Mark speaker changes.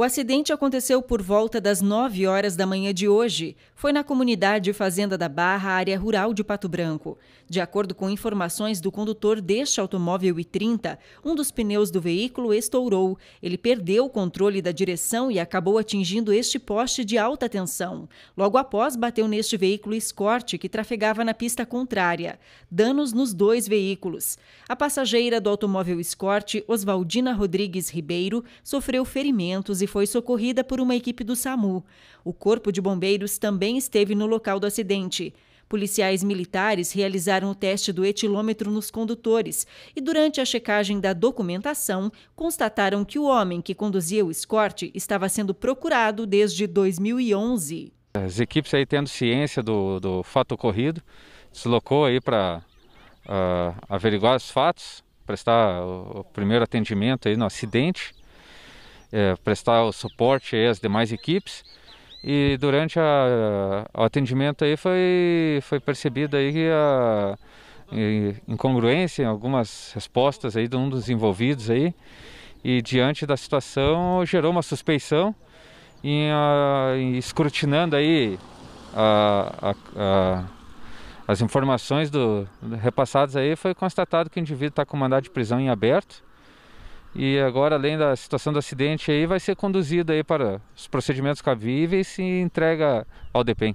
Speaker 1: O acidente aconteceu por volta das 9 horas da manhã de hoje. Foi na comunidade Fazenda da Barra, área rural de Pato Branco. De acordo com informações do condutor deste automóvel I-30, um dos pneus do veículo estourou. Ele perdeu o controle da direção e acabou atingindo este poste de alta tensão. Logo após, bateu neste veículo escorte que trafegava na pista contrária. Danos nos dois veículos. A passageira do automóvel escorte, Oswaldina Rodrigues Ribeiro, sofreu ferimentos e foi socorrida por uma equipe do SAMU. O Corpo de Bombeiros também esteve no local do acidente. Policiais militares realizaram o teste do etilômetro nos condutores e, durante a checagem da documentação, constataram que o homem que conduzia o escorte estava sendo procurado desde 2011.
Speaker 2: As equipes aí tendo ciência do, do fato ocorrido, deslocou aí para uh, ah, averiguar os fatos, prestar o, o primeiro atendimento aí no acidente é, prestar o suporte às demais equipes. E durante a, a, o atendimento aí foi, foi percebida aí a, a incongruência em algumas respostas aí de um dos envolvidos aí. E diante da situação gerou uma suspeição e em escrutinando aí as informações do, repassadas aí foi constatado que o indivíduo está com mandado de prisão em aberto e agora, além da situação do acidente aí, vai ser conduzida aí para os procedimentos cabíveis e entrega ao DPEM.